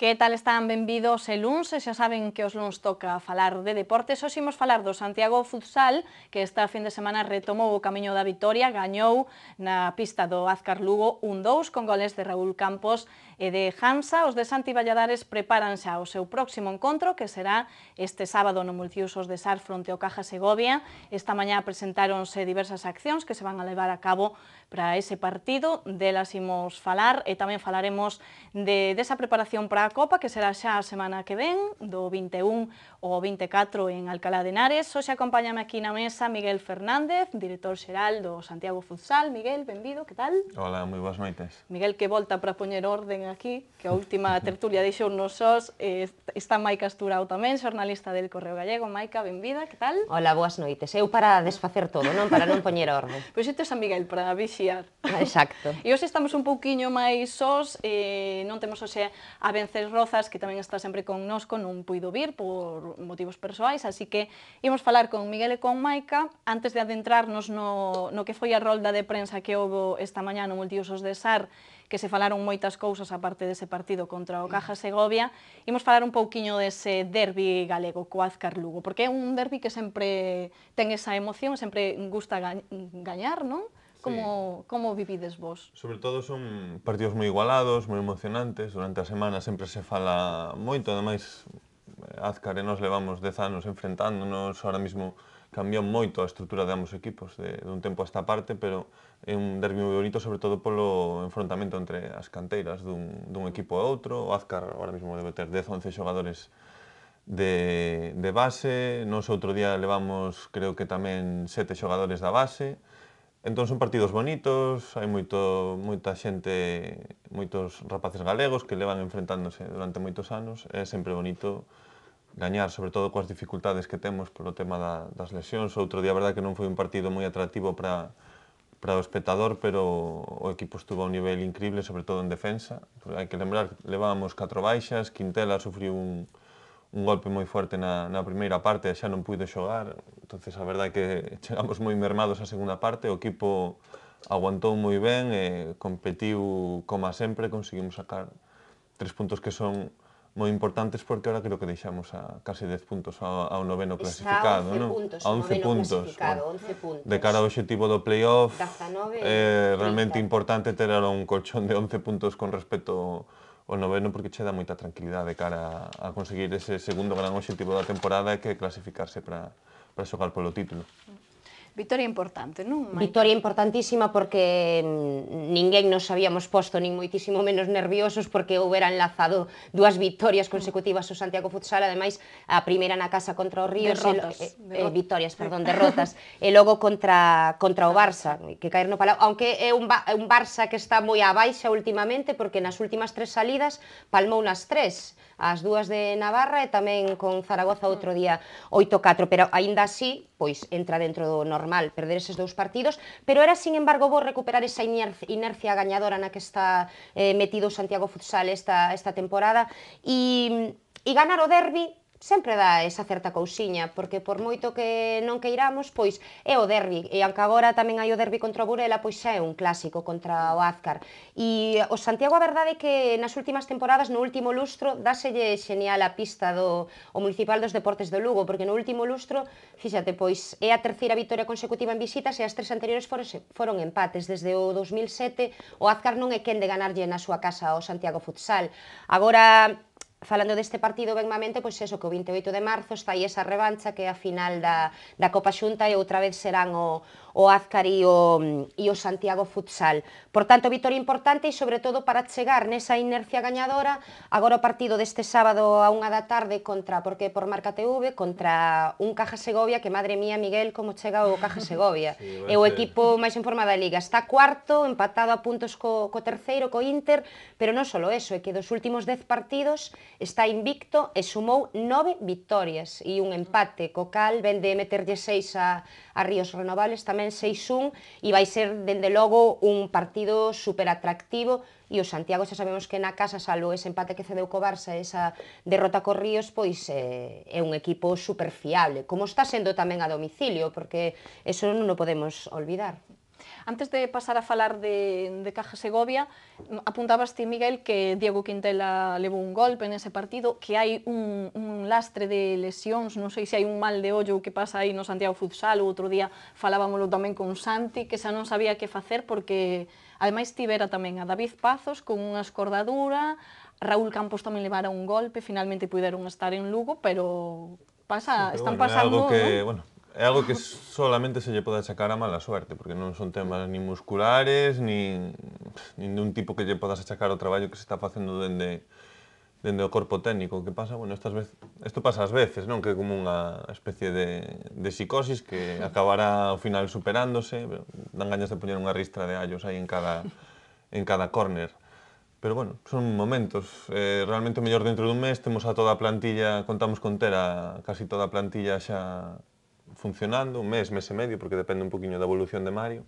Que tal están? Benvidos el luns, e xa saben que os luns toca falar de deportes, Os imos falar do Santiago Futsal, que esta fin de semana retomou o camiño da victoria, gañou na pista do Azcar Lugo 1-2 con goles de Raúl Campos e de Hansa, os de Santi Valladares preparan xa o seu próximo encontro, que será este sábado no Multiusos de Sar fronte ao Caja Segovia. Esta mañá presentáronse diversas accións que se van a levar a cabo para ese partido, delas imos falar e tamén falaremos de, desa preparación para a Copa, que será xa a semana que ven, do 21 ao 24 en Alcalá de Henares. Hoxe acompáñame aquí na mesa Miguel Fernández, director xeral do Santiago Futsal. Miguel, benvido, que tal? Hola, moi boas noites. Miguel, que volta para poñer orden aquí, que a última tertulia deixou nos sós, eh, está Maica Asturao tamén, xornalista del Correo Gallego. Maica, benvida, que tal? Hola, boas noites. Eu para desfacer todo, non para non poñer orde. Pois é San Miguel para vixiar. Ah, exacto. E hoxe estamos un pouquiño máis sós, eh, non temos hoxe a Vences Rozas, que tamén está sempre con nosco, non puido vir por motivos persoais, así que imos falar con Miguel e con Maica, antes de adentrarnos no, no que foi a rolda de prensa que houve esta mañá no Multiusos de SAR, que se falaron moitas cousas aparte dese partido contra o Caja Segovia, imos falar un pouquiño dese derbi galego co Azcar Lugo, porque é un derbi que sempre ten esa emoción, sempre gusta gañar, non? Como, sí. como vivides vos? Sobre todo son partidos moi igualados, moi emocionantes, durante a semana sempre se fala moito, ademais eh, Azcar e nos levamos 10 anos enfrentándonos, ahora mismo cambiou moito a estrutura de ambos equipos de, de un tempo a esta parte, pero É un derbi moi bonito, sobre todo polo enfrontamento entre as canteiras dun, dun equipo e outro. O Azcar ahora mesmo debe ter 10-11 xogadores de, de base. Nos outro día levamos, creo que tamén, sete xogadores da base. Entón son partidos bonitos, hai moito, moita xente, moitos rapaces galegos que levan enfrentándose durante moitos anos. É sempre bonito gañar, sobre todo coas dificultades que temos polo tema da, das lesións. Outro día, a verdade, que non foi un partido moi atractivo para para o espectador, pero o equipo estuvo a un nivel increíble, sobre todo en defensa. Hai que lembrar, que levábamos catro baixas, Quintela sufriu un, un golpe moi fuerte na, na primeira parte, e xa non puido xogar, entonces a verdade é que chegamos moi mermados á segunda parte, o equipo aguantou moi ben, e competiu como sempre, conseguimos sacar tres puntos que son moi importantes porque ahora creo que deixamos a case 10 puntos ao, ao noveno clasificado, non? A 11 puntos. a 11 puntos. De cara ao obxectivo do playoff, é eh, realmente importante ter un colchón de 11 puntos con respecto o noveno porque che dá moita tranquilidade de cara a conseguir ese segundo gran obxectivo da temporada que é clasificarse para para xogar polo título. Victoria importante, non? Mai? Victoria importantísima porque ninguén nos habíamos posto nin moitísimo menos nerviosos porque houbera enlazado dúas victorias consecutivas o Santiago Futsal, ademais a primeira na casa contra o Río, derrotas, e, eh, eh, victorias, perdón, derrotas, e logo contra contra o Barça, que caer no palau, aunque é un, ba, un Barça que está moi abaixa últimamente porque nas últimas tres salidas palmou nas tres, as dúas de Navarra e tamén con Zaragoza mm. outro día 8-4, pero aínda así pois entra dentro do normal perder eses dous partidos, pero era, sin embargo, vou recuperar esa inercia gañadora na que está eh, metido Santiago Futsal esta, esta temporada e, e ganar o derbi sempre dá esa certa cousiña, porque por moito que non queiramos, pois é o derbi, e anca agora tamén hai o derbi contra o Burela, pois xa é un clásico contra o Azcar. E o Santiago a verdade é que nas últimas temporadas, no último lustro, dáselle xenial a pista do o Municipal dos Deportes do Lugo, porque no último lustro, fíxate, pois é a terceira vitoria consecutiva en visitas e as tres anteriores foron, foron empates. Desde o 2007, o Azcar non é quen de ganarlle na súa casa ao Santiago Futsal. Agora, falando deste partido ben mamente, pois eso, que o 28 de marzo está aí esa revancha que é a final da, da Copa Xunta e outra vez serán o, o Azcar e o, e o Santiago Futsal. Por tanto, vitoria importante e sobre todo para chegar nesa inercia gañadora agora o partido deste sábado a unha da tarde contra, porque por marca TV, contra un Caja Segovia que, madre mía, Miguel, como chega o Caja Segovia. sí, é o equipo máis en forma da Liga. Está cuarto, empatado a puntos co, co terceiro, co Inter, pero non só eso, é que dos últimos 10 partidos está invicto e sumou nove victorias e un empate, co cal ven de meterlle seis a, a Ríos Renovables, tamén 6-1, e vai ser, dende logo, un partido superatractivo, e o Santiago xa sabemos que na casa, salvo ese empate que cedeu co Barça, esa derrota co Ríos, pois eh, é un equipo superfiable, como está sendo tamén a domicilio, porque eso non o podemos olvidar. Antes de pasar a falar de, de Caja Segovia, apuntabas ti, Miguel, que Diego Quintela levou un golpe nese partido, que hai un, un lastre de lesións, non sei se hai un mal de ollo que pasa aí no Santiago Futsal, o outro día falábamoslo tamén con Santi, que xa non sabía que facer porque ademais tivera tamén a David Pazos con unha escordadura, Raúl Campos tamén levara un golpe, finalmente puderon estar en Lugo, pero pasa, sí, pero están bueno, pasando... Algo que, ¿no? bueno, É algo que solamente se lle poda achacar a mala suerte, porque non son temas ni musculares, ni, nin dun tipo que lle podas achacar o traballo que se está facendo dende, dende o corpo técnico. O que pasa, bueno, estas vez, isto pasa ás veces, non? Que é como unha especie de, de psicosis que acabará ao final superándose, dan gañas de poñer unha ristra de allos aí en cada, en cada córner. Pero bueno, son momentos. Eh, realmente o mellor dentro dun mes temos a toda a plantilla, contamos con ter a casi toda a plantilla xa funcionando, un mes, mes e medio, porque depende un poquinho da evolución de Mario,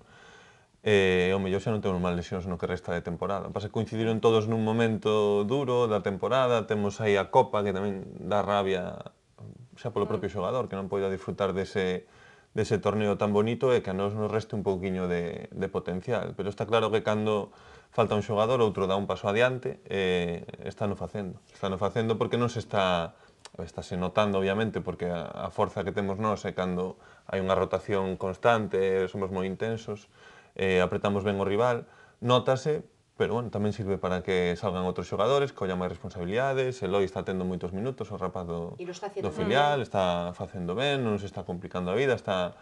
e eh, o mellor xa non temos máis lesións no que resta de temporada. Pasa que coincidiron todos nun momento duro da temporada, temos aí a Copa que tamén dá rabia xa polo propio mm. xogador, que non poida disfrutar dese, dese torneo tan bonito e que a nos nos reste un pouquiño de, de potencial. Pero está claro que cando falta un xogador, outro dá un paso adiante e eh, está no facendo. Está no facendo porque non se está estáse notando obviamente porque a, a forza que temos nós é cando hai unha rotación constante, somos moi intensos, eh, apretamos ben o rival, notase, pero bueno, tamén sirve para que salgan outros xogadores, colla máis responsabilidades, Eloi está tendo moitos minutos, o rapaz do, do filial, está facendo ben, non se está complicando a vida, está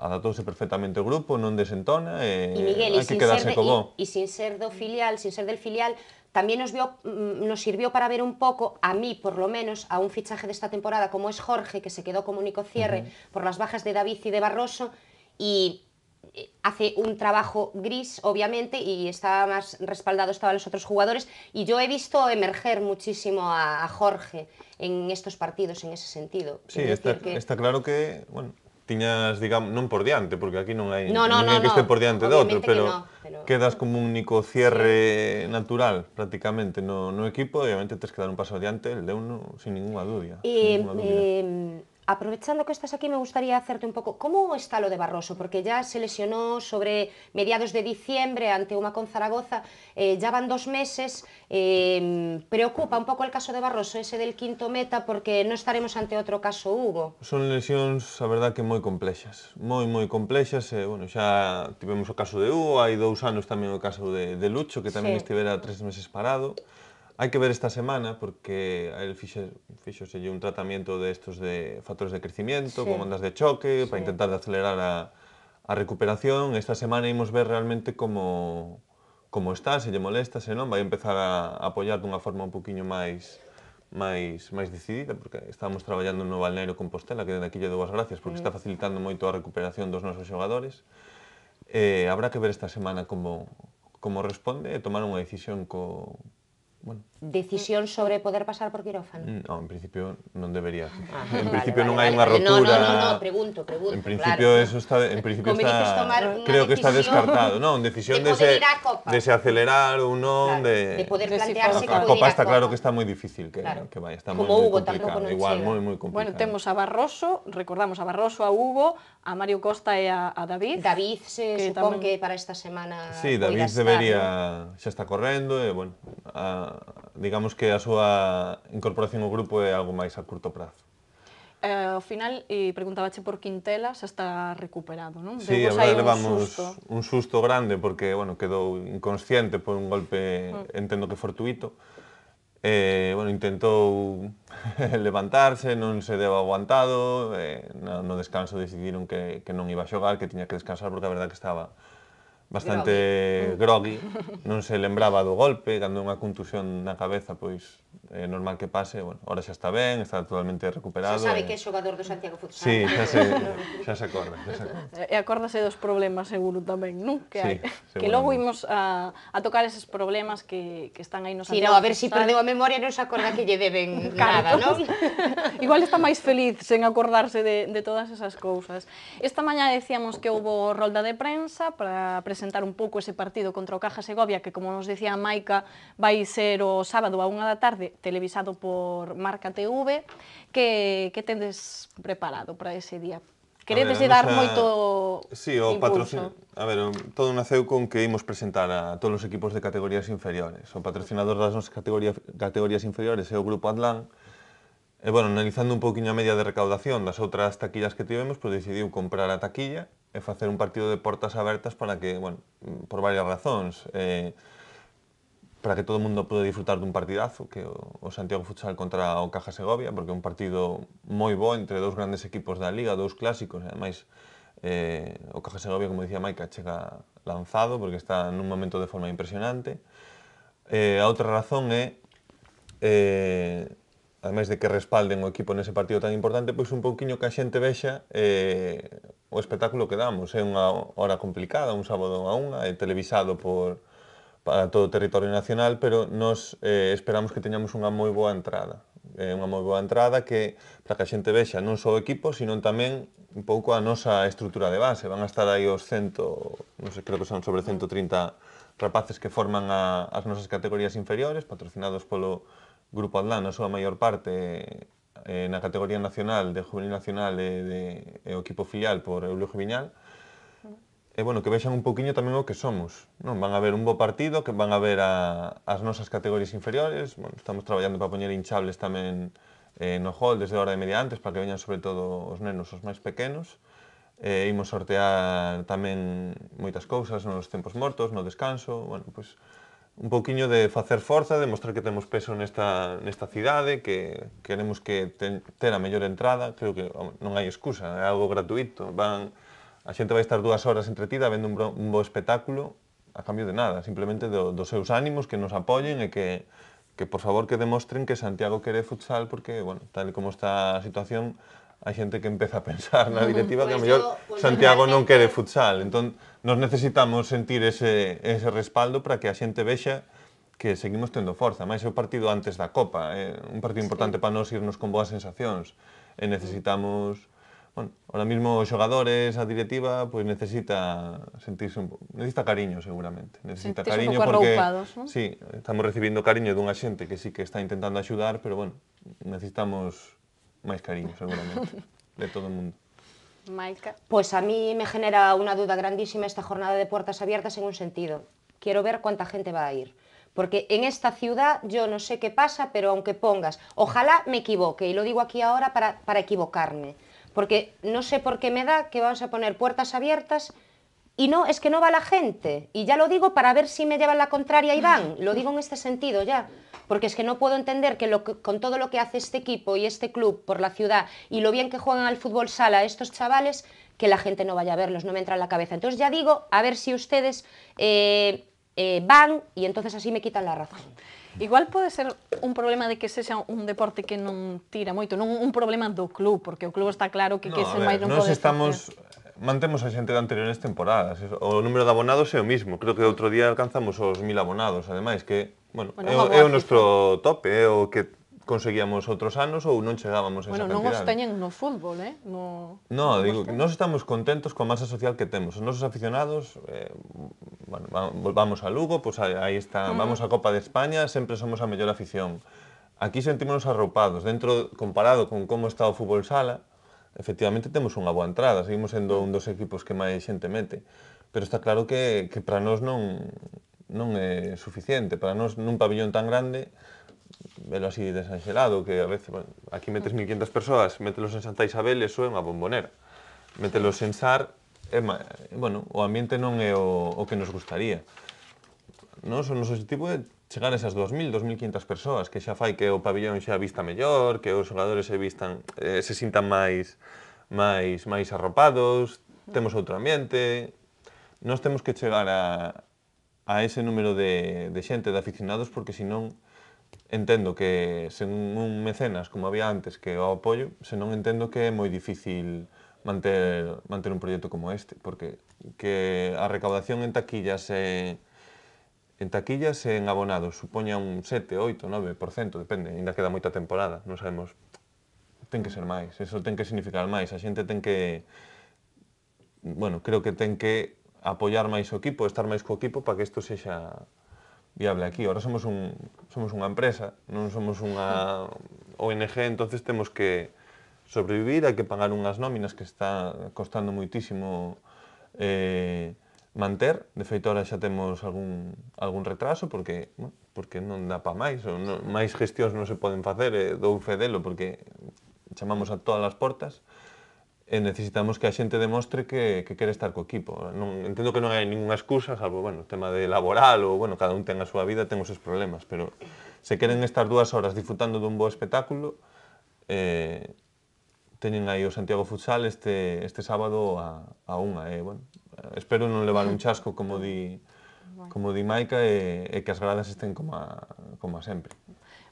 adaptouse perfectamente o grupo, non desentona e, e Miguel, hai que quedarse co bo. E, e sin ser do filial, sin ser del filial, también nos, mm, nos sirvió para ver un poco, a mí por lo menos, a un fichaje de esta temporada como es Jorge, que se quedó como único cierre por las bajas de David y de Barroso, y eh, hace un trabajo gris, obviamente, y estaba más respaldado, estaban los otros jugadores, y yo he visto emerger muchísimo a, Jorge en estos partidos en ese sentido. Sí, está, está, claro que, bueno, tiñas, digamos, non por diante, porque aquí non hai no, no, no, que no. este por diante de outro, pero, no, pero quedas como un único cierre sí. natural prácticamente no, no equipo e obviamente tens que dar un paso adiante, el de uno, sin ninguna dúbida. E, eh, Aprovechando que estás aquí, me gustaría hacerte un pouco como está lo de Barroso, porque ya se lesionou sobre mediados de diciembre ante unha con Zaragoza, eh, ya van dos meses, eh, preocupa un pouco el caso de Barroso, ese del quinto meta, porque non estaremos ante outro caso Hugo. Son lesións, a verdad, que moi complexas, moi, moi complexas, eh, bueno, xa tivemos o caso de Hugo, hai dous anos tamén o caso de, de Lucho, que tamén sí. estivera tres meses parado, Hai que ver esta semana porque a el fixe, fixoselle un tratamiento de estos de factores de crecimiento, sí. como ondas de choque, sí. para intentar de acelerar a, a recuperación. Esta semana imos ver realmente como como está, se lle molesta, se non, vai empezar a apoiar dunha forma un poquinho máis máis máis decidida, porque estamos traballando no Balneario Compostela, que dende aquí lle dou as gracias, porque está mm. facilitando moito a recuperación dos nosos xogadores. Eh, habrá que ver esta semana como, como responde e tomar unha decisión co, bueno. decisión sobre poder pasar por quirófano? Mm, no, en principio non debería. Ah, en vale, principio vale, non vale. hai unha rotura. No, no, no, no, pregunto, pregunto. En principio claro. eso está en principio está creo decisión, que está descartado, non, decisión de, de se de se acelerar ou non claro, de de poder plantearse que a, Copa está claro que está moi difícil que claro. que vai, está moi complicado, igual moi moi complicado. Bueno, temos a Barroso, recordamos a Barroso, a Hugo, a Mario Costa e a, a David. David se que supón tamén... que para esta semana Sí, David debería xa está correndo e eh, bueno, a digamos que a súa incorporación ao grupo é algo máis a curto prazo. Eh, ao final, e preguntabache por Quintela, xa está recuperado, non? Sí, Debo agora levamos un susto. un susto grande porque, bueno, quedou inconsciente por un golpe, mm. entendo que fortuito. Eh, bueno, intentou levantarse, non se deu aguantado, eh, no, no descanso decidiron que, que non iba a xogar, que tiña que descansar porque a verdade que estaba bastante grogui, mm. non se lembraba do golpe, cando unha contusión na cabeza, pois é normal que pase, bueno, ora xa está ben, está totalmente recuperado. Xa sabe e... que é xogador do Santiago Futsal. Sí, xa se, xa se acorda. Xa se acorda. E acórdase dos problemas seguro tamén, non? Que, hai, sí, que logo imos a, a tocar eses problemas que, que están aí no Santiago sí, no, a ver se si perdeu a memoria non se acorda que lle deben nada, non? Igual está máis feliz sen acordarse de, de todas esas cousas. Esta mañá decíamos que houbo rolda de prensa para presentar presentar un pouco ese partido contra o Caja Segovia, que como nos decía Maica, vai ser o sábado a unha da tarde, televisado por Marca TV, que, que tendes preparado para ese día? Queredes ver, dar a... moito Sí, o patrocinador... A ver, todo naceu con que imos presentar a todos os equipos de categorías inferiores. O patrocinador das nosas categoría, categorías inferiores é o Grupo Atlán, E, bueno, analizando un poquinho a media de recaudación das outras taquillas que tivemos, pois decidiu comprar a taquilla e facer un partido de portas abertas para que, bueno, por varias razóns, eh, para que todo o mundo poda disfrutar dun partidazo, que o Santiago Futsal contra o Caja Segovia, porque é un partido moi bo entre dous grandes equipos da Liga, dous clásicos, e ademais eh, o Caja Segovia, como dicía Maica, chega lanzado porque está nun momento de forma impresionante. Eh, a outra razón é eh, ademais de que respalden o equipo nese partido tan importante, pois un pouquiño que a xente vexa eh, o espectáculo que damos. É unha hora complicada, un sábado a unha, é televisado por, para todo o territorio nacional, pero nos eh, esperamos que teñamos unha moi boa entrada. É eh, unha moi boa entrada que para que a xente vexa non só o equipo, sino tamén un pouco a nosa estrutura de base. Van a estar aí os cento, non sei, creo que son sobre 130 rapaces que forman a, as nosas categorías inferiores, patrocinados polo, Grupo Atlán, na súa maior parte, eh, na categoría nacional, de juvenil nacional e de, de o equipo filial por Eulogio Viñal, e bueno, que vexan un poquinho tamén o que somos. Non van a ver un bo partido, que van a ver a, as nosas categorías inferiores, bueno, estamos traballando para poñer hinchables tamén eh, no hall desde a hora de media antes, para que veñan sobre todo os nenos os máis pequenos. Eh, imos sortear tamén moitas cousas nos tempos mortos, no descanso, bueno, pois pues, un poquinho de facer forza, de mostrar que temos peso nesta, nesta cidade, que queremos que ten, ten a mellor entrada, creo que non hai excusa, é algo gratuito, van, a xente vai estar dúas horas entretida vendo un, bro, un bo espectáculo a cambio de nada, simplemente do, dos seus ánimos que nos apoyen e que, que por favor que demostren que Santiago quere futsal porque, bueno, tal como está a situación, a xente que empeza a pensar na directiva que a pois mellor Santiago non quere futsal. Entón, nos necesitamos sentir ese, ese respaldo para que a xente vexa que seguimos tendo forza. Mais é o partido antes da Copa, é eh, un partido importante sí. para nós irnos con boas sensacións. E necesitamos bueno, ahora mismo os xogadores, a directiva, pois pues necesita sentirse un pouco, necesita cariño seguramente, necesita sentirse cariño porque arroupados, ¿no? Sí, estamos recibindo cariño dunha xente que sí que está intentando axudar, pero bueno, necesitamos Más cariño, seguramente, de todo el mundo. Maika. Pues a mí me genera una duda grandísima esta jornada de puertas abiertas en un sentido. Quiero ver cuánta gente va a ir. Porque en esta ciudad yo no sé qué pasa, pero aunque pongas, ojalá me equivoque, y lo digo aquí ahora para, para equivocarme. Porque no sé por qué me da que vamos a poner puertas abiertas y no, es que no va la gente. Y ya lo digo para ver si me llevan la contraria y van. Lo digo en este sentido ya. Porque es que no puedo entender que, lo con todo lo que hace este equipo y este club por la ciudad y lo bien que juegan al fútbol sala estos chavales, que la gente no vaya a verlos, no me entra en la cabeza. Entonces ya digo, a ver si ustedes eh, eh, van y entonces así me quitan la razón. Igual puede ser un problema de que ese sea un deporte que no tira mucho, no un problema do club, porque un club está claro que es el mayor máis estamos mantemos a xente de anteriores temporadas. O número de abonados é o mismo. Creo que outro día alcanzamos os mil abonados, ademais, que bueno, bueno é, o, é o noso tope, é o que conseguíamos outros anos ou non chegábamos a esa bueno, non os teñen no fútbol, eh? No, no, no digo, nos estamos contentos coa masa social que temos. Os nosos aficionados, eh, bueno, volvamos a Lugo, pois pues aí está, mm. vamos a Copa de España, sempre somos a mellor afición. Aquí sentímonos arroupados, dentro comparado con como está o fútbol sala, efectivamente temos unha boa entrada, seguimos sendo un dos equipos que máis xente mete, pero está claro que, que para nós non, non é suficiente, para nós nun pabellón tan grande, velo así desanxelado, que a veces, bueno, aquí metes 1500 persoas, mételos en Santa Isabel, eso é unha bombonera, mételos en SAR, é, bueno, o ambiente non é o, o que nos gustaría non? O noso objetivo é chegar a esas 2.000, 2.500 persoas, que xa fai que o pabellón xa vista mellor, que os xogadores se vistan, eh, se sintan máis máis máis arropados, temos outro ambiente. Nós temos que chegar a a ese número de, de xente, de aficionados, porque senón entendo que sen un mecenas como había antes que o apoio, senón entendo que é moi difícil manter manter un proxecto como este, porque que a recaudación en taquillas é eh, en taquillas e en abonados supoña un 7, 8, 9%, depende, ainda queda moita temporada, non sabemos. Ten que ser máis, eso ten que significar máis, a xente ten que bueno, creo que ten que apoiar máis o equipo, estar máis co equipo para que isto sexa viable aquí. Ora somos un somos unha empresa, non somos unha ONG, entonces temos que sobrevivir, hai que pagar unhas nóminas que está costando moitísimo eh, manter. De feito, ahora xa temos algún, algún retraso porque, bueno, porque non dá pa máis, ou non, máis gestións non se poden facer, e eh, dou fedelo porque chamamos a todas as portas e necesitamos que a xente demostre que, que quere estar co equipo. Non, entendo que non hai ninguna excusa, salvo, bueno, tema de laboral ou, bueno, cada un ten a súa vida, ten os seus problemas, pero se queren estar dúas horas disfrutando dun bo espectáculo, eh, teñen aí o Santiago Futsal este, este sábado a, a unha. E, eh, bueno, espero non levar un chasco como di, como di Maica e, e que as gradas estén como, a, como a sempre.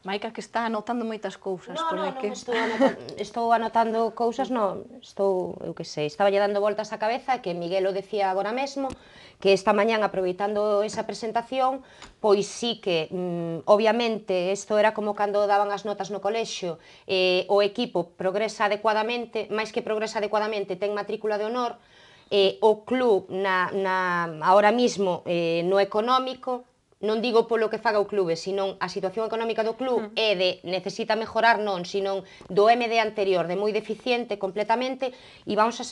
Maica que está anotando moitas cousas. No, no, que... estou, anotando, estou anotando cousas, no, estou, eu que sei, estaba lle dando voltas á cabeza que Miguel o decía agora mesmo, que esta mañán aproveitando esa presentación, pois sí que, mm, obviamente, isto era como cando daban as notas no colexio, eh, o equipo progresa adecuadamente, máis que progresa adecuadamente, ten matrícula de honor, eh, o club na, na, ahora mismo eh, no económico, non digo polo que faga o clube, senón a situación económica do club mm. é de necesita mejorar non, senón do MD anterior, de moi deficiente completamente, e vamos a,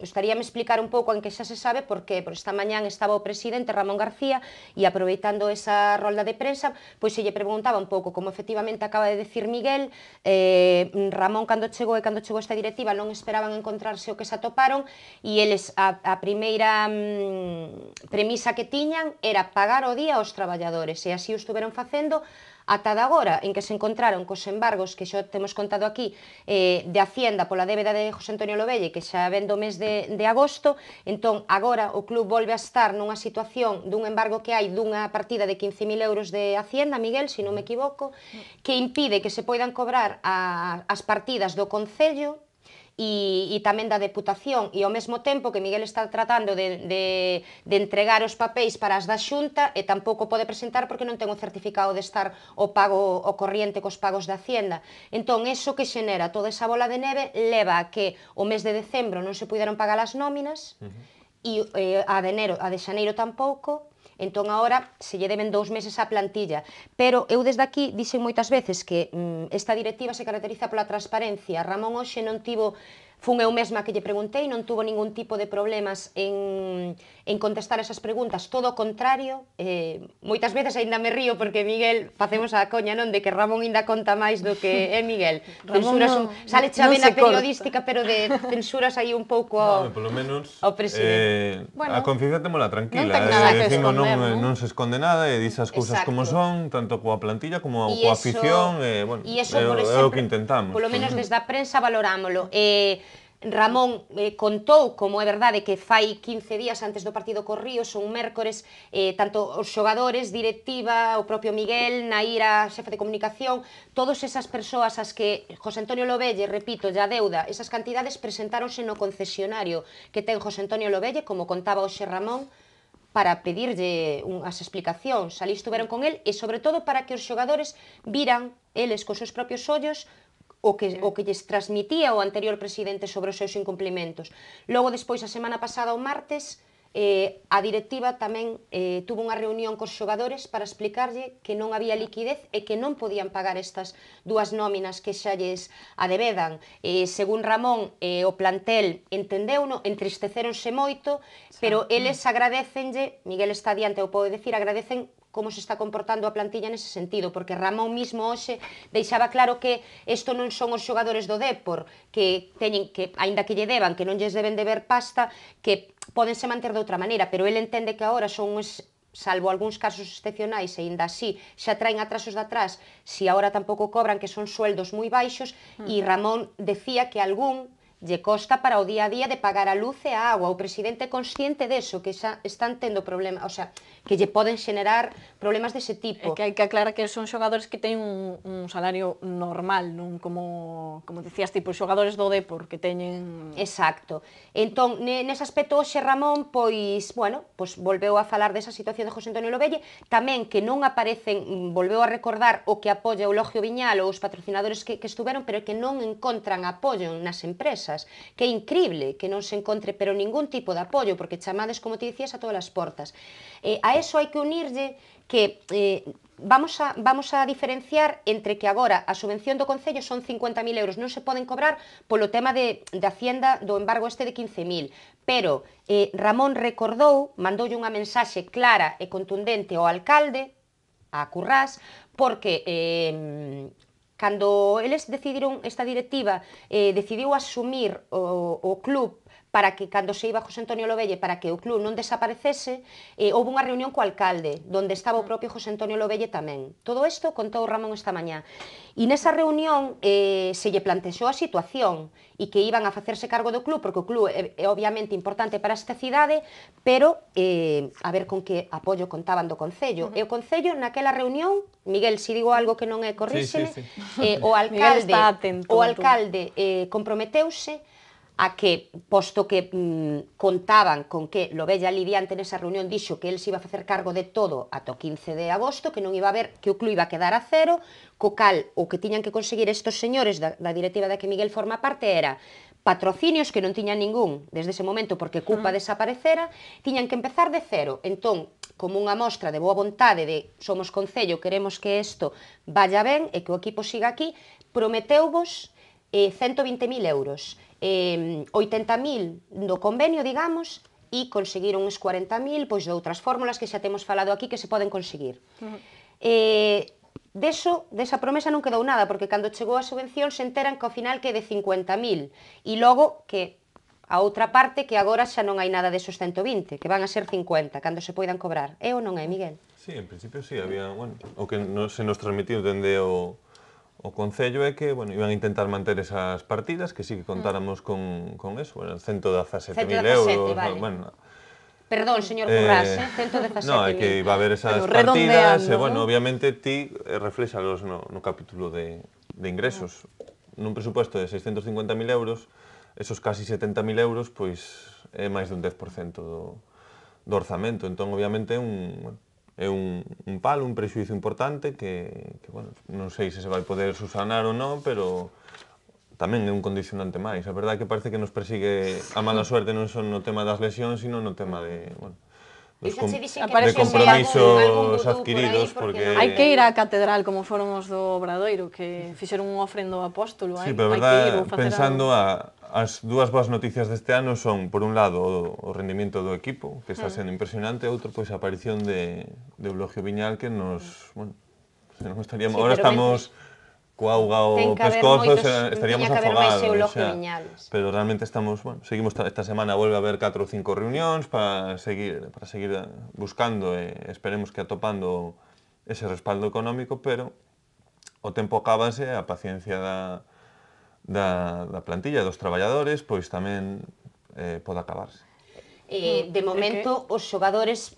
gustaríame explicar un pouco en que xa se sabe por que, por esta mañán estaba o presidente Ramón García e aproveitando esa rolda de prensa, pois se lle preguntaba un pouco como efectivamente acaba de decir Miguel, eh, Ramón cando chegou e cando chegou esta directiva non esperaban encontrarse o que se atoparon e eles a, a primeira mm, premisa que tiñan era pagar o día aos traballadores traballadores e así o estuveron facendo ata da agora en que se encontraron cos embargos que xa temos contado aquí eh, de Hacienda pola débeda de José Antonio Lobelle que xa vendo do mes de, de agosto entón agora o club volve a estar nunha situación dun embargo que hai dunha partida de 15.000 euros de Hacienda, Miguel, se si non me equivoco que impide que se poidan cobrar a, as partidas do Concello e, e tamén da Deputación e ao mesmo tempo que Miguel está tratando de, de, de entregar os papéis para as da Xunta e tampouco pode presentar porque non ten o certificado de estar o pago o corriente cos pagos da Hacienda. Entón, eso que xenera toda esa bola de neve leva a que o mes de decembro non se puderon pagar as nóminas uh -huh. e eh, a de enero, a de xaneiro tampouco, Entón, agora, se lle deben dous meses a plantilla. Pero eu desde aquí dixen moitas veces que mm, esta directiva se caracteriza pola transparencia. Ramón hoxe non tivo Fun eu mesma que lle preguntei, non tuvo ningún tipo de problemas en, en contestar esas preguntas, todo o contrario, eh, moitas veces aínda me río porque Miguel, facemos a coña non, de que Ramón aínda conta máis do que é Miguel, censuras, no, un, sale xa no, no periodística, corta. pero de censuras aí un pouco ao, no, polo menos, ao presidente. Eh, bueno, a confianza temola tranquila, non, eh, decimos, esconder, non, eh, non, non se esconde nada, e dis as cousas como son, tanto coa plantilla como coa afición, e, eh, bueno, é, eh, o que intentamos. Polo menos desde a prensa valorámolo. Eh, Ramón eh, contou, como é verdade, que fai 15 días antes do partido co Río, son mércores, eh, tanto os xogadores, directiva, o propio Miguel, Naira, xefe de comunicación, todas esas persoas as que José Antonio Lobelle, repito, ya deuda, esas cantidades presentáronse no concesionario que ten José Antonio Lobelle, como contaba o xe Ramón, para pedirlle unhas explicacións. Ali estiveron con el e, sobre todo, para que os xogadores viran, eles, cos seus propios ollos, o que, o que lles transmitía o anterior presidente sobre os seus incumplimentos. Logo, despois, a semana pasada, o martes, eh, a directiva tamén eh, tuvo unha reunión cos xogadores para explicarlle que non había liquidez e que non podían pagar estas dúas nóminas que xa lles adebedan. Eh, según Ramón, eh, o plantel no, entristeceronse moito, pero eles mm. agradecenlle, Miguel está diante, o pode decir, agradecen como se está comportando a plantilla nese sentido, porque Ramón mismo hoxe deixaba claro que isto non son os xogadores do Depor, que teñen que, aínda que lle deban, que non lles deben deber pasta, que podense manter de outra maneira, pero ele entende que agora son uns salvo algúns casos excepcionais, aínda así, xa traen atrasos de atrás, si agora tampouco cobran que son sueldos moi baixos, mm. e Ramón decía que algún lle costa para o día a día de pagar a luz e a agua. O presidente é consciente deso, que xa están tendo problemas, o sea, que lle poden xenerar problemas dese tipo. É que hai que aclarar que son xogadores que teñen un, un salario normal, non como, como dicías, tipo pois xogadores do Depor que teñen... Exacto. Entón, nese aspecto, xe Ramón, pois, bueno, pois volveu a falar desa situación de José Antonio Lobelle, tamén que non aparecen, volveu a recordar o que apoia o Logio Viñal ou os patrocinadores que, que estuveron, pero que non encontran apoio nas empresas portas, que é increíble que non se encontre pero ningún tipo de apoio, porque chamades, como te dicías, a todas as portas. Eh, a eso hai que unirlle que eh, vamos a, vamos a diferenciar entre que agora a subvención do Concello son 50.000 euros, non se poden cobrar polo tema de, de Hacienda do embargo este de 15.000, pero eh, Ramón recordou, mandoulle unha mensaxe clara e contundente ao alcalde, a Currás, porque eh, Cando eles decidiron, esta directiva eh, decidiu asumir o, o club para que cando se iba José Antonio Lobelle para que o club non desaparecese, eh, houve unha reunión co alcalde, onde estaba o mm. propio José Antonio Lobelle tamén. Todo isto contou Ramón esta mañá. E nesa reunión eh, se lle plantexou a situación e que iban a facerse cargo do club, porque o club é, é obviamente importante para esta cidade, pero eh, a ver con que apoio contaban do Concello. Uh -huh. E o Concello naquela reunión, Miguel, se si digo algo que non é corrixe sí, sí, sí. Eh, o alcalde, o alcalde eh, comprometeuse a que, posto que mm, contaban con que Lobella Lidiante nesa reunión dixo que el se iba a facer cargo de todo ata o 15 de agosto, que non iba a haber, que o club iba a quedar a cero, co cal o que tiñan que conseguir estos señores da, da directiva da que Miguel forma parte era patrocinios que non tiñan ningún desde ese momento porque Cupa mm. desaparecera, tiñan que empezar de cero. Entón, como unha mostra de boa vontade de somos concello, queremos que isto vaya ben e que o equipo siga aquí, prometeu vos eh, 120.000 euros eh, 80.000 do convenio, digamos, e conseguiron uns 40.000 pois de outras fórmulas que xa temos falado aquí que se poden conseguir. Uh -huh. Eh, deso, desa promesa non quedou nada, porque cando chegou a subvención se enteran que ao final que é de 50.000 e logo que a outra parte que agora xa non hai nada desos 120, que van a ser 50 cando se poidan cobrar. É ou non é, Miguel? Sí, en principio sí, había, bueno, o que no, se nos transmitiu dende o O Concello é que, bueno, iban a intentar manter esas partidas, que sí que mm. contáramos mm. con, con eso, bueno, 117.000 euros, vale. bueno... Perdón, señor Currás, eh, eh 117.000. No, é que iba a haber esas Pero partidas, e, bueno, ¿no? obviamente ti eh, reflexalos no, no capítulo de, de ingresos. Mm. Nun presupuesto de 650.000 euros, esos casi 70.000 euros, pois, é máis dun 10% do, do orzamento. Entón, obviamente, é un... Bueno, é un, un palo, un prexuizo importante que, que bueno, non sei se se vai poder susanar ou non, pero tamén é un condicionante máis. A verdade é que parece que nos persigue a mala suerte non son no tema das lesións, sino no tema de, bueno, dos com de compromisos adquiridos por porque... porque... Hai que ir á catedral como fóramos do Obradoiro que fixeron un ofrendo apóstolo sí, hai, pero verdad, que ir, pensando algo. a, as dúas boas noticias deste ano son por un lado o, o rendimento do equipo que está hmm. sendo impresionante outro pois a aparición de, de Eulogio Viñal que nos bueno, se estaríamos sí, ahora estamos coa auga o pescozo moitos, estaríamos afogados. Xa, pero realmente estamos, bueno, seguimos esta semana volve a haber 4 ou 5 reunións para seguir para seguir buscando e eh, esperemos que atopando ese respaldo económico, pero o tempo acabase, a paciencia da, da, da plantilla, dos traballadores, pois tamén eh, pode acabarse. Eh, de mm, momento, os xogadores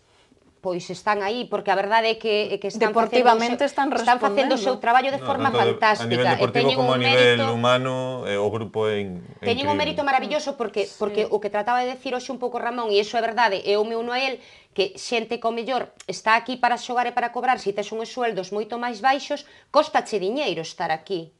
pois están aí, porque a verdade é que, é que están Deportivamente facendo, están están, están facendo o seu traballo de no, forma tanto fantástica. A nivel deportivo como a nivel mérito, humano, eh, o grupo é, in, é Teñen un mérito maravilloso porque sí. porque o que trataba de decir hoxe un pouco Ramón, e iso é verdade, e o meu Noel, que xente co mellor está aquí para xogar e para cobrar, se si tes uns sueldos moito máis baixos, costache diñeiro estar aquí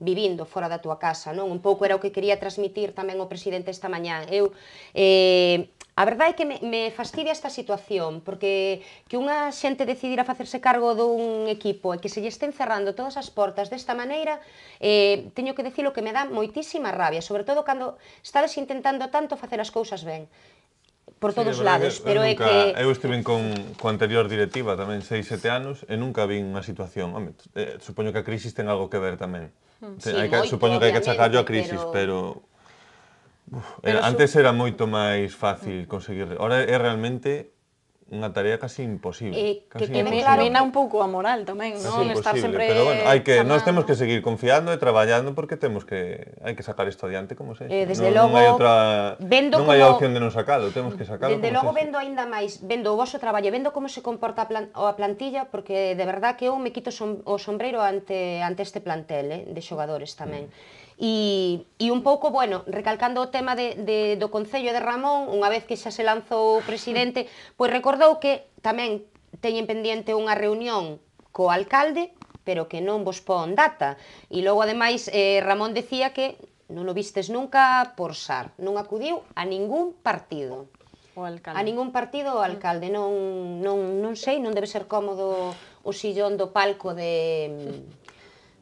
vivindo fora da tua casa, non? Un pouco era o que quería transmitir tamén o presidente esta mañá. Eu eh, A verdade é que me, me fastidia esta situación, porque que unha xente decidira facerse cargo dun equipo e que se lle estén cerrando todas as portas desta maneira, eh, teño que dicilo que me dá moitísima rabia, sobre todo cando estades intentando tanto facer as cousas ben por todos sí, lados, pero nunca, é que... Eu estive con, co anterior directiva tamén 6-7 anos e nunca vi unha situación... Home, eh, supoño que a crisis ten algo que ver tamén. Mm. Sí, Ten, hai que, supoño que hai que achacarlo a crisis, pero... pero Uf, era, antes era moito máis fácil conseguir. Ahora é realmente unha tarea casi imposible. E casi que quede claro un pouco a moral tamén, non? Sí, Estar sempre Pero bueno, hai que nos nós temos que seguir confiando e traballando porque temos que hai que sacar isto adiante como se. Eh, desde no, logo, non hai outra vendo non como, hai opción de non sacalo, temos que sacalo. Desde logo vendo aínda máis, vendo o voso traballo, vendo como se comporta a, plan, a plantilla porque de verdad que eu me quito som, o sombreiro ante ante este plantel, eh, de xogadores tamén. Mm E, e un pouco, bueno, recalcando o tema de, de, do Concello de Ramón, unha vez que xa se lanzou o presidente, pois recordou que tamén teñen pendiente unha reunión co alcalde, pero que non vos pon data. E logo, ademais, eh, Ramón decía que non o vistes nunca por SAR, non acudiu a ningún partido. O alcalde. A ningún partido o alcalde, non, non, non sei, non debe ser cómodo o sillón do palco de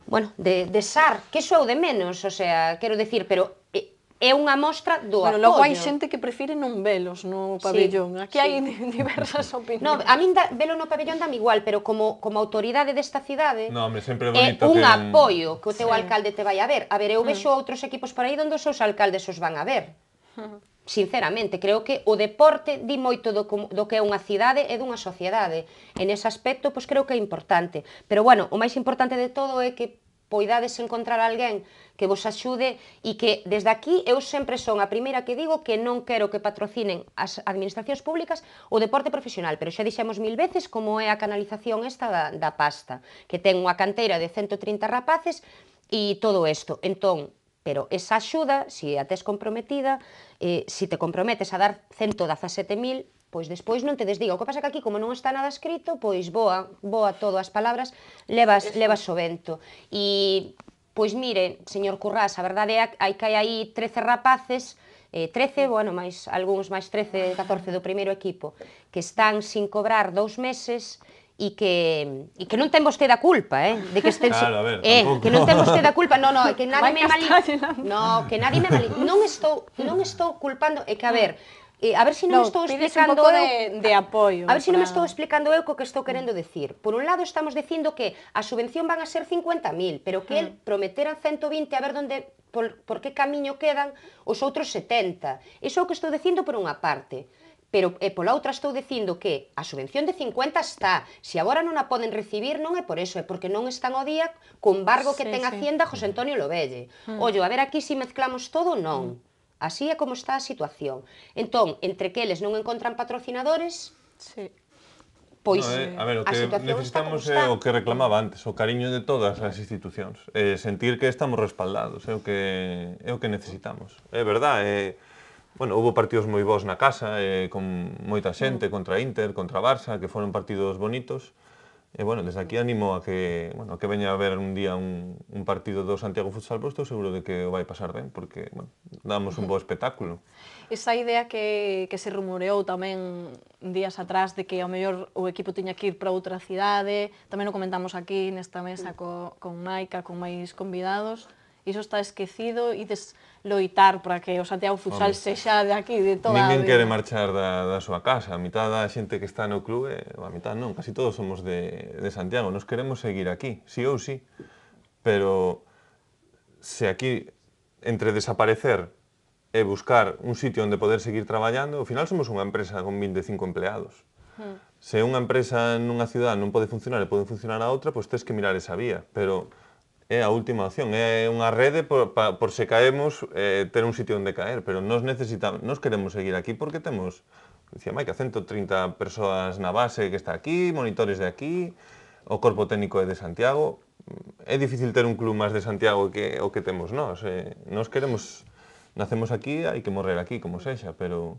bueno, de, de SAR, que sou de menos, o sea, quero decir, pero eh, é unha mostra do bueno, apoio. Logo hai xente que prefire non velos no pabellón. Sí, Aquí sí. hai diversas opinións. No, a min da, velo no pabellón dame igual, pero como como autoridade desta cidade no, hombre, sempre é é un que... apoio que o teu sí. alcalde te vai a ver. A ver, eu mm. vexo mm. outros equipos por aí onde os seus alcaldes os van a ver. sinceramente, creo que o deporte di moito do, do que é unha cidade e dunha sociedade. E ese aspecto, pois creo que é importante. Pero bueno, o máis importante de todo é que poidades encontrar alguén que vos axude e que desde aquí eu sempre son a primeira que digo que non quero que patrocinen as administracións públicas o deporte profesional, pero xa dixemos mil veces como é a canalización esta da, da pasta, que ten unha canteira de 130 rapaces e todo isto. Entón, pero esa axuda, se si a tes comprometida, eh, se si te comprometes a dar 117.000, pois despois non te desdiga. O que pasa que aquí, como non está nada escrito, pois boa, boa todo as palabras, levas, levas o vento. E, pois mire, señor Currás, a verdade é hai que hai aí 13 rapaces, eh, 13, bueno, máis, algúns máis 13, 14 do primeiro equipo, que están sin cobrar dous meses, e que e que non ten vostede a culpa, eh, de que estén claro, ver, eh, que non ten vostede a culpa. No, no, que nadie me mali... No, que nadie me mali... Non estou non estou culpando, é que a ver, Eh, a ver se si non no, estou explicando un eu de, de apoio. A ver se si non estou explicando eu co que estou querendo decir. Por un lado estamos dicindo que a subvención van a ser 50.000, pero que el ah. prometeran 120 a ver onde por, por que camiño quedan os outros 70. Iso é o que estou dicindo por unha parte. Pero e eh, pola outra estou dicindo que a subvención de 50 está. Se agora non a poden recibir non é por eso, é porque non están ao día con embargo que sí, ten sí. Hacienda José Antonio Lobelle. Mm. Ollo, a ver aquí se si mezclamos todo, non. Mm. Así é como está a situación. Entón, entre que eles non encontran patrocinadores, sí. pois no, eh, a, ver, o que necesitamos é eh, o que reclamaba antes, o cariño de todas as institucións, eh, sentir que estamos respaldados, é eh, o que é o que necesitamos. É verdade, eh, bueno, houve partidos moi bons na casa, eh, con moita xente, contra Inter, contra Barça, que foron partidos bonitos. E, bueno, desde aquí animo a que, bueno, que veña a ver un día un, un partido do Santiago Futsal Pro, pois estou seguro de que o vai pasar ben, porque, bueno, damos un bo espectáculo. Esa idea que, que se rumoreou tamén días atrás de que ao mellor o equipo tiña que ir para outra cidade, tamén o comentamos aquí nesta mesa co, con Maica, con máis convidados, iso está esquecido e des loitar para que o Santiago Futsal Hombre. sexa de aquí, de toda Ninguén a vida. quere marchar da, da súa casa, a mitad da xente que está no clube, eh, a mitad non, casi todos somos de, de Santiago, nos queremos seguir aquí, sí ou sí, pero se aquí entre desaparecer e buscar un sitio onde poder seguir traballando, ao final somos unha empresa con 25 empleados. Hmm. Se unha empresa nunha cidade non pode funcionar e pode funcionar a outra, pois tes que mirar esa vía, pero é a última opción, é unha rede por, pa, por se caemos eh, ter un sitio onde caer, pero nos necesitamos, nos queremos seguir aquí porque temos, dicía Maica, 130 persoas na base que está aquí, monitores de aquí, o corpo técnico é de Santiago, é difícil ter un club máis de Santiago que o que temos nós, eh, nos queremos, nacemos aquí, hai que morrer aquí, como sexa, pero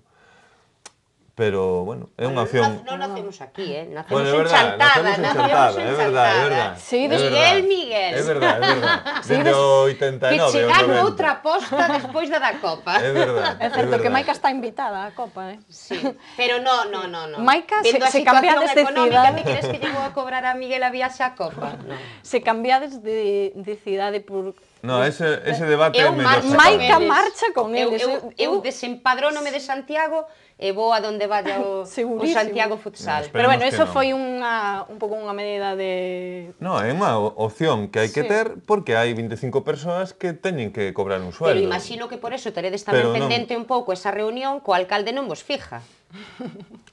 Pero, bueno, é unha opción... Non nacemos aquí, eh? Nacemos bueno, en verdad, Chantada. Nacemos en Chantada, é verdade, é verdade. Sí, de Miguel, Miguel. É verdade, é verdade. Dende o 89, Que chegaron outra posta despois da da Copa. É verdade, é certo, que Maica está invitada á Copa, eh? Sí, pero no, no, no. no. Maica, se, se cambiades de cidade... Me crees que llevo a cobrar a Miguel a viaxe á Copa? No. Se cambiades de, de cidade por No, ese, ese debate eu é mellor. Maica marcha con eles. Eu, eu, eu desempadrónome de Santiago e vou a donde vaya o, o Santiago Futsal. No, Pero bueno, eso no. foi unha, un pouco unha medida de... No, é unha opción que hai que ter porque hai 25 persoas que teñen que cobrar un sueldo. Pero imagino que por eso teredes tamén Pero pendente non... un pouco esa reunión co alcalde non vos fija.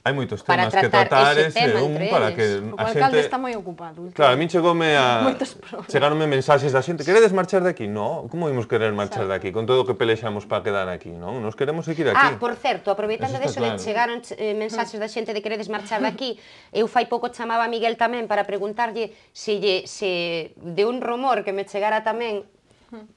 hai moitos temas que tratar ese, ese un para que o a xente... está moi ocupado. Último. Claro, a min chegoume a... Chegaronme mensaxes da xente, queredes marchar de aquí? No, como imos querer marchar de aquí? Con todo o que pelexamos para quedar aquí, non? Nos queremos seguir aquí. Ah, por certo, aproveitando deso, claro. chegaron eh, mensaxes da xente de queredes marchar de aquí. Eu fai pouco chamaba a Miguel tamén para preguntarlle se, lle, se de un rumor que me chegara tamén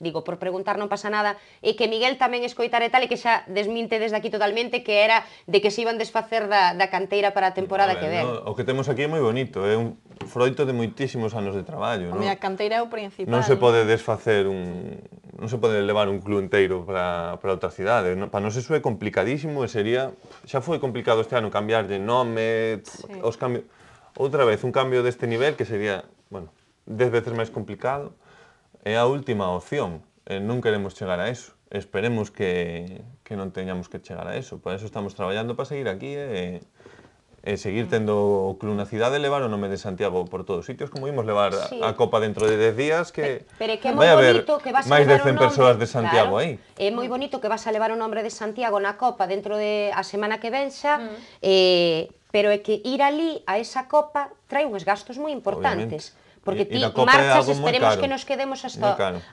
digo, por preguntar non pasa nada, e que Miguel tamén escoitare e tal, e que xa desminte desde aquí totalmente que era de que se iban desfacer da, da canteira para a temporada a ver, que ven. No, o que temos aquí é moi bonito, é un froito de moitísimos anos de traballo. Non? A canteira é o principal. Non se pode desfacer un... Non se pode levar un club inteiro para, para outra cidade. No, para nos se sube complicadísimo e sería... Xa foi complicado este ano cambiar de nome, sí. os cambios... Outra vez, un cambio deste nivel que sería, bueno, dez veces máis complicado é a última opción. E non queremos chegar a eso. Esperemos que, que non teñamos que chegar a eso. Por eso estamos traballando para seguir aquí e, e seguir tendo o club na cidade e levar o nome de Santiago por todos os sitios, como ímos levar sí. a Copa dentro de 10 días que Pero, pero que é moi bonito que vas a máis de 100 persoas de Santiago claro. aí. É moi bonito que vas a levar o nome de Santiago na Copa dentro de a semana que ven xa, mm. eh, pero é que ir ali a esa Copa trae uns gastos moi importantes. Obviamente Porque ti marchas, esperemos que nos quedemos hasta,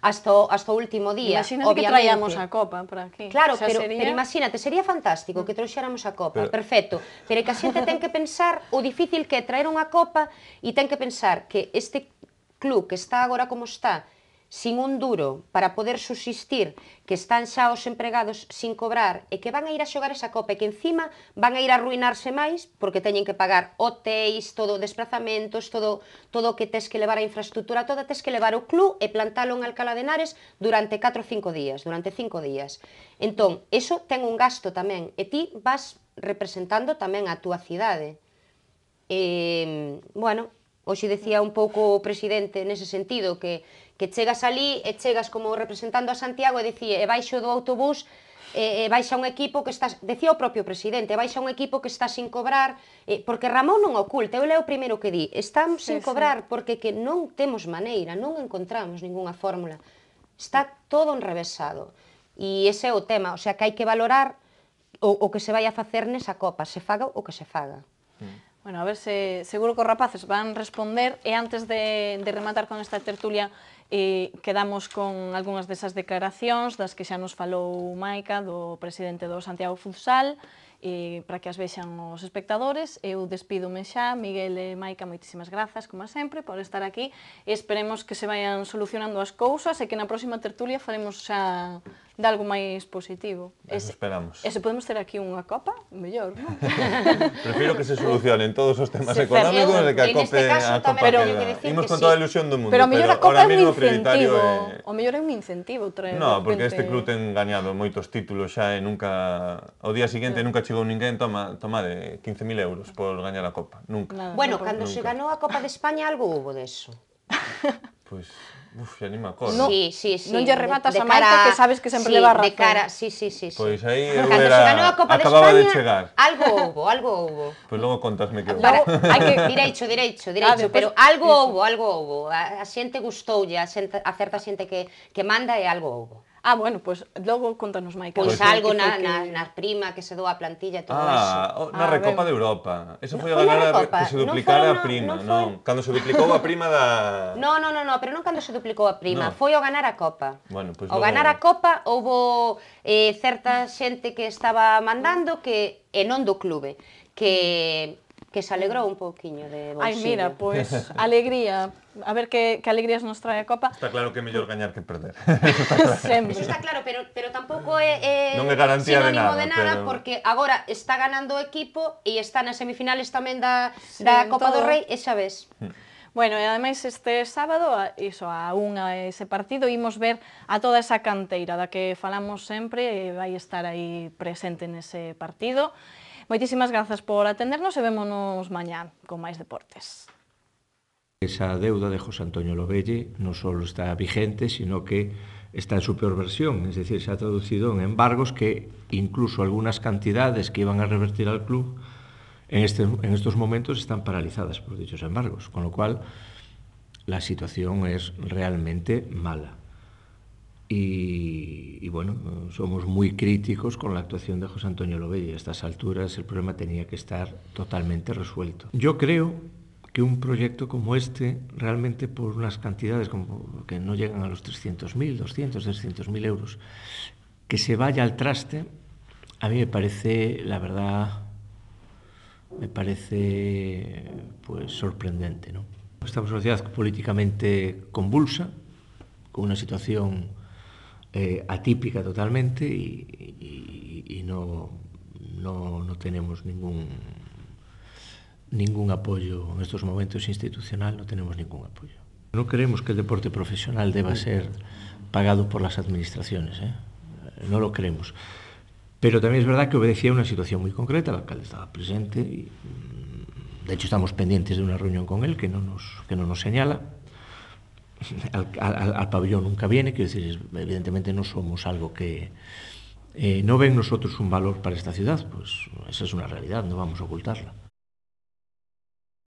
hasta, hasta o último día. Imagínate obviamente. que traíamos a copa para aquí. Claro, o sea, pero, sería... pero imagínate, sería fantástico que trouxéramos a copa, pero... perfecto. Pero que a xente ten que pensar o difícil que é traer unha copa e ten que pensar que este club que está agora como está, sin un duro para poder subsistir, que están xa os empregados sin cobrar e que van a ir a xogar esa copa e que encima van a ir a arruinarse máis porque teñen que pagar hotéis, todo desplazamentos, todo todo o que tes que levar a infraestructura toda, tes que levar o club e plantalo en Alcalá de Henares durante 4 ou 5 días, durante 5 días. Entón, eso ten un gasto tamén e ti vas representando tamén a túa cidade. E, eh, bueno, hoxe dicía un pouco o presidente nese sentido que que chegas ali e chegas como representando a Santiago e dicir, e baixo do autobús e, e baixa un equipo que está, decía o propio presidente, e baixa un equipo que está sin cobrar, e, porque Ramón non oculta, eu leo o primeiro que di, están sin sí, cobrar sí. porque que non temos maneira, non encontramos ningunha fórmula. Está todo enrevesado. E ese é o tema, o sea, que hai que valorar o, o que se vai a facer nesa copa, se faga o que se faga. Mm. Bueno, a ver se seguro que os rapaces van responder e antes de, de rematar con esta tertulia E quedamos con algunhas desas declaracións das que xa nos falou Maica, do presidente do Santiago Futsal, e para que as vexan os espectadores. Eu despídome xa, Miguel e Maica, moitísimas grazas, como sempre, por estar aquí. Esperemos que se vayan solucionando as cousas e que na próxima tertulia faremos xa de algo máis positivo. Eso esperamos. E se podemos ter aquí unha copa, mellor, non? Prefiro que se solucionen todos os temas se económicos de que a cope este caso, a copa pero, que Imos con toda a ilusión do mundo, pero, pero a copa ahora mesmo o prioritario é... O mellor é un incentivo traer No, porque repente... este club ten gañado moitos títulos xa e nunca... O día seguinte nunca chegou ninguén, toma, toma de 15.000 euros por gañar a copa, nunca. Nada, bueno, no, cando nunca. se ganou a Copa de España algo hubo de eso. Pois... Pues, Uf, ya ni me acordo. No, sí, sí, sí. Non lle rematas a que sabes que sempre sí, leva razón. De cara, sí, sí, sí. pues ahí, eu era... Acababa de, España, Algo hubo, algo hubo. pues luego contasme que hubo. Hai que derecho. direito, pero pues, algo hubo, algo hubo. A, a xente gustoulle, a, que, manda y algo hubo. Ah, bueno, pois pues, logo contanos máis. Pois pues algo na, na, nas prima que se dou a plantilla e todo ah, eso. na ah, Recopa ben. de Europa. Eso foi no, a que se duplicara non foi, a prima, non, No, non. Cando se duplicou a prima da... No, no, no, no, pero non cando se duplicou a prima. No. Foi ao ganar a Copa. Bueno, pues ao logo... ganar a Copa houbo eh, certa xente que estaba mandando que e non do clube que que se alegrou un pouquiño de Bolsillo. Ai, mira, pois, pues, alegría. A ver que, que alegrías nos trae a Copa. Está claro que é mellor gañar que perder. Está claro. Sempre. Eso está claro, pero, pero tampouco é, é non é garantía de nada, de nada pero... porque agora está ganando o equipo e está nas semifinales tamén da, sí, da Copa todo. do Rei, e xa ves. Hmm. Bueno, e ademais este sábado, iso, a unha ese partido, imos ver a toda esa canteira da que falamos sempre, e vai estar aí presente nese partido. Moitísimas grazas por atendernos e vémonos mañá con máis deportes. Esa deuda de José Antonio Lobelle non só está vigente, sino que está en su peor versión, es decir, se ha traducido en embargos que incluso algunas cantidades que iban a revertir al club en, este, en estos momentos están paralizadas por dichos embargos, con lo cual la situación es realmente mala. Y, bueno, somos muy críticos con la actuación de José Antonio y A estas alturas el problema tenía que estar totalmente resuelto. Yo creo que un proyecto como este, realmente por unas cantidades que no llegan a los 300.000, 200, 300.000 euros, que se vaya al traste, a mí me parece, la verdad, me parece pues sorprendente. ¿no? Estamos sociedad políticamente convulsa, con una situación eh, atípica totalmente e, e, y no, no, no tenemos ningún ningún apoio en estos momentos institucional, no tenemos ningún apoio. No queremos que el deporte profesional deba ser pagado por las administraciones, ¿eh? no lo creemos. Pero también es verdad que obedecía una situación muy concreta, el alcalde estaba presente, y, mm, de hecho estamos pendientes de una reunión con él que no nos, que no nos señala, al, pabellón nunca viene, que decir, evidentemente no somos algo que... Eh, no ven nosotros un valor para esta ciudad, pues esa es una realidad, no vamos a ocultarla.